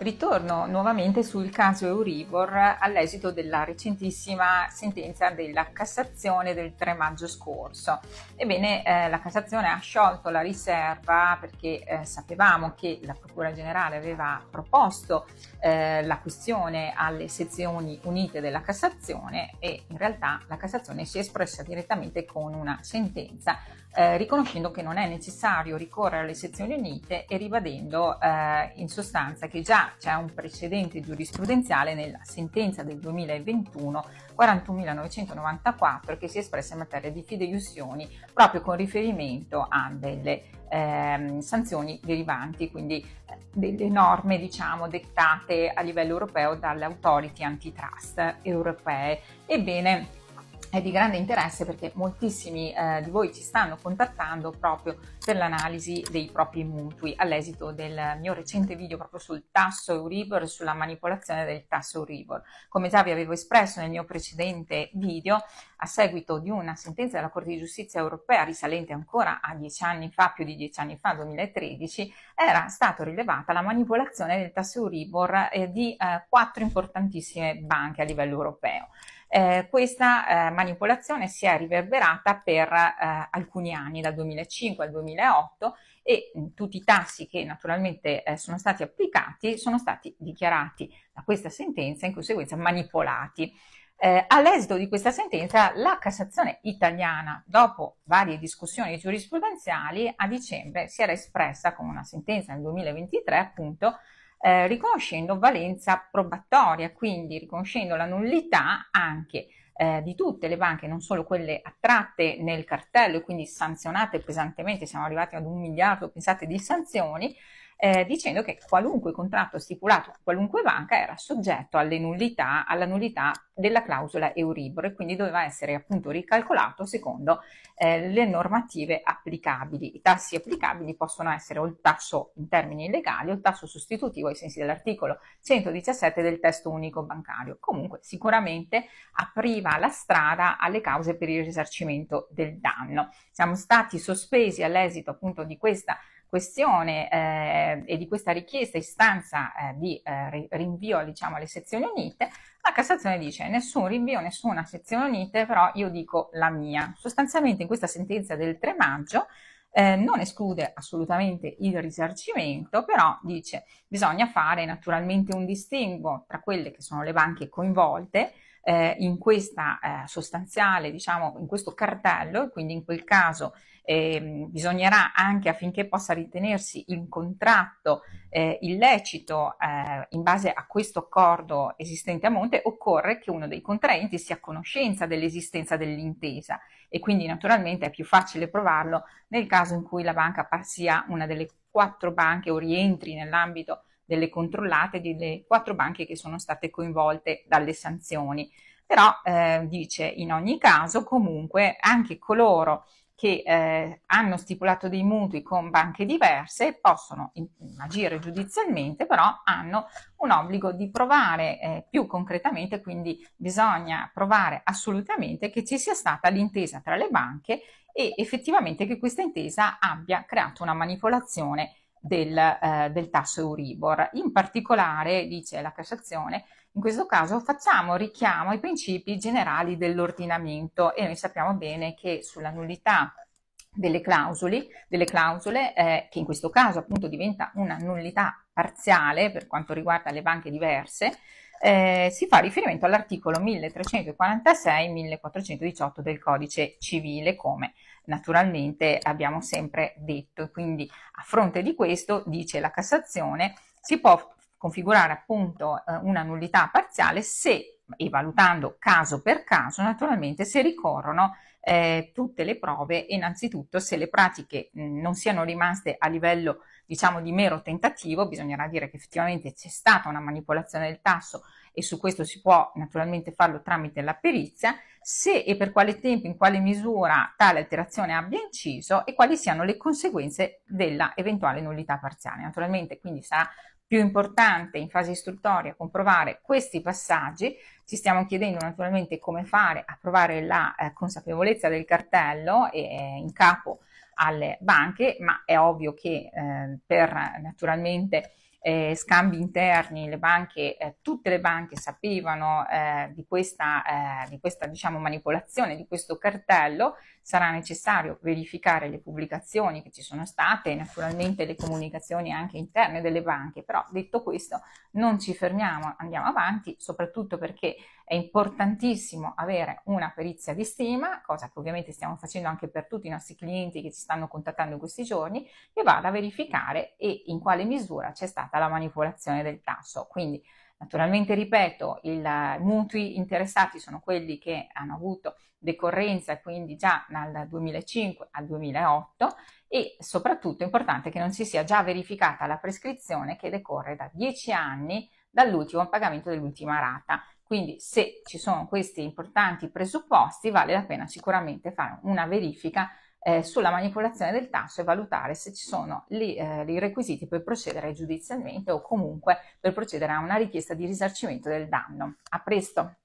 Ritorno nuovamente sul caso Euribor all'esito della recentissima sentenza della Cassazione del 3 maggio scorso. Ebbene, eh, la Cassazione ha sciolto la riserva perché eh, sapevamo che la Procura Generale aveva proposto eh, la questione alle sezioni unite della Cassazione e in realtà la Cassazione si è espressa direttamente con una sentenza eh, riconoscendo che non è necessario ricorrere alle sezioni unite e ribadendo eh, in sostanza che già c'è un precedente giurisprudenziale nella sentenza del 2021 41.994 che si è espressa in materia di fideiussioni proprio con riferimento a delle ehm, sanzioni derivanti, quindi eh, delle norme diciamo dettate a livello europeo dalle authority antitrust europee. Ebbene, è di grande interesse perché moltissimi eh, di voi ci stanno contattando proprio per l'analisi dei propri mutui all'esito del mio recente video proprio sul tasso Euribor e sulla manipolazione del tasso Euribor. Come già vi avevo espresso nel mio precedente video, a seguito di una sentenza della Corte di Giustizia europea risalente ancora a dieci anni fa, più di dieci anni fa, 2013, era stata rilevata la manipolazione del tasso Euribor eh, di eh, quattro importantissime banche a livello europeo. Eh, questa eh, manipolazione si è riverberata per eh, alcuni anni, dal 2005 al 2008, e mm, tutti i tassi che naturalmente eh, sono stati applicati sono stati dichiarati da questa sentenza in conseguenza manipolati. Eh, all'esito di questa sentenza, la Cassazione italiana, dopo varie discussioni giurisprudenziali, a dicembre si era espressa con una sentenza nel 2023, appunto, eh, riconoscendo valenza probatoria, quindi riconoscendo la nullità anche eh, di tutte le banche, non solo quelle attratte nel cartello e quindi sanzionate pesantemente, siamo arrivati ad un miliardo, pensate, di sanzioni, eh, dicendo che qualunque contratto stipulato con qualunque banca era soggetto nullità, alla nullità della clausola Euribor e quindi doveva essere appunto ricalcolato secondo eh, le normative applicabili. I tassi applicabili possono essere o il tasso in termini legali o il tasso sostitutivo ai sensi dell'articolo 117 del testo unico bancario. Comunque sicuramente apriva la strada alle cause per il risarcimento del danno. Siamo stati sospesi all'esito appunto di questa questione eh, e di questa richiesta, istanza eh, di eh, rinvio diciamo, alle sezioni unite, la Cassazione dice nessun rinvio, nessuna sezione unite, però io dico la mia. Sostanzialmente in questa sentenza del 3 maggio eh, non esclude assolutamente il risarcimento, però dice bisogna fare naturalmente un distinguo tra quelle che sono le banche coinvolte, eh, in questa eh, sostanziale, diciamo, in questo cartello e quindi in quel caso eh, bisognerà anche affinché possa ritenersi il contratto eh, illecito eh, in base a questo accordo esistente a monte, occorre che uno dei contraenti sia a conoscenza dell'esistenza dell'intesa e quindi naturalmente è più facile provarlo nel caso in cui la banca sia una delle quattro banche o rientri nell'ambito delle controllate delle quattro banche che sono state coinvolte dalle sanzioni. Però eh, dice in ogni caso comunque anche coloro che eh, hanno stipulato dei mutui con banche diverse possono in, agire giudizialmente, però hanno un obbligo di provare eh, più concretamente, quindi bisogna provare assolutamente che ci sia stata l'intesa tra le banche e effettivamente che questa intesa abbia creato una manipolazione del, eh, del tasso Euribor. In particolare, dice la Cassazione, in questo caso facciamo richiamo ai principi generali dell'ordinamento e noi sappiamo bene che sulla nullità delle clausole, delle clausole eh, che in questo caso appunto diventa una nullità parziale per quanto riguarda le banche diverse, eh, si fa riferimento all'articolo 1346-1418 del codice civile come naturalmente abbiamo sempre detto. Quindi a fronte di questo, dice la Cassazione, si può configurare appunto eh, una nullità parziale se, e valutando caso per caso, naturalmente se ricorrono eh, tutte le prove, innanzitutto se le pratiche mh, mm, non siano rimaste a livello diciamo di mero tentativo, bisognerà dire che effettivamente c'è stata una manipolazione del tasso e su questo si può naturalmente farlo tramite la perizia, se e per quale tempo, in quale misura tale alterazione abbia inciso e quali siano le conseguenze della eventuale nullità parziale. Naturalmente quindi sarà più importante in fase istruttoria comprovare questi passaggi, ci stiamo chiedendo naturalmente come fare a provare la eh, consapevolezza del cartello e, eh, in capo alle banche, ma è ovvio che eh, per naturalmente eh, scambi interni, le banche, eh, tutte le banche sapevano eh, di questa, eh, di questa diciamo, manipolazione, di questo cartello, sarà necessario verificare le pubblicazioni che ci sono state e naturalmente le comunicazioni anche interne delle banche, però detto questo non ci fermiamo, andiamo avanti, soprattutto perché è importantissimo avere una perizia di stima, cosa che ovviamente stiamo facendo anche per tutti i nostri clienti che ci stanno contattando in questi giorni, che vada a verificare e in quale misura c'è stata alla manipolazione del tasso. Quindi, naturalmente, ripeto, i mutui interessati sono quelli che hanno avuto decorrenza, quindi già dal 2005 al 2008 e soprattutto è importante che non si sia già verificata la prescrizione che decorre da 10 anni dall'ultimo pagamento dell'ultima rata. Quindi se ci sono questi importanti presupposti vale la pena sicuramente fare una verifica eh, sulla manipolazione del tasso e valutare se ci sono lì, eh, i requisiti per procedere giudizialmente o comunque per procedere a una richiesta di risarcimento del danno. A presto!